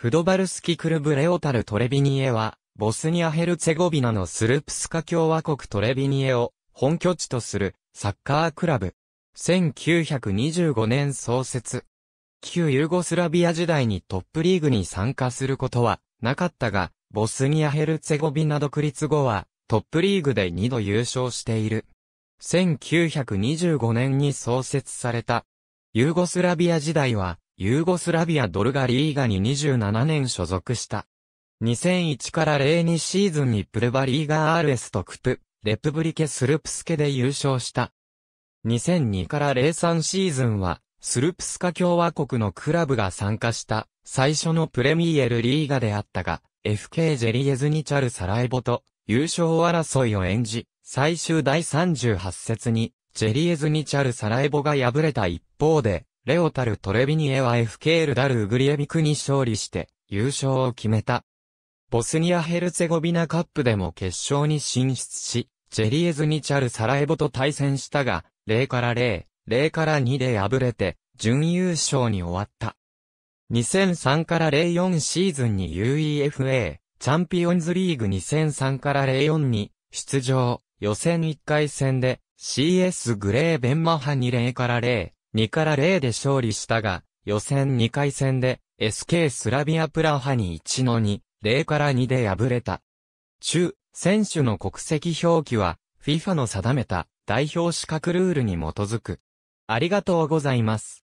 フドバルスキクルブレオタルトレビニエは、ボスニア・ヘルツェゴビナのスルプスカ共和国トレビニエを本拠地とするサッカークラブ。1925年創設。旧ユーゴスラビア時代にトップリーグに参加することはなかったが、ボスニア・ヘルツェゴビナ独立後はトップリーグで2度優勝している。1925年に創設された。ユーゴスラビア時代はユーゴスラビアドルガリーガに27年所属した。2001から02シーズンにプルバリーガ RS とクプ、レプブリケスルプスケで優勝した。2002から03シーズンは、スルプスカ共和国のクラブが参加した最初のプレミエルリーガであったが、FK ジェリエズニチャルサラエボと優勝争いを演じ、最終第38節にジェリエズニチャルサラエボが敗れた一方で、レオタル・トレビニエは FK ルダル・グリエビクに勝利して優勝を決めた。ボスニア・ヘルツェゴビナカップでも決勝に進出し、ジェリエズニチャル・サラエボと対戦したが、0から0、0から2で敗れて、準優勝に終わった。2003から04シーズンに UEFA、チャンピオンズリーグ2003から04に出場、予選1回戦で CS グレーベンマハに0から0、2から0で勝利したが、予選2回戦で SK スラビアプラハに1の2、0から2で敗れた。中、選手の国籍表記は FIFA の定めた代表資格ルールに基づく。ありがとうございます。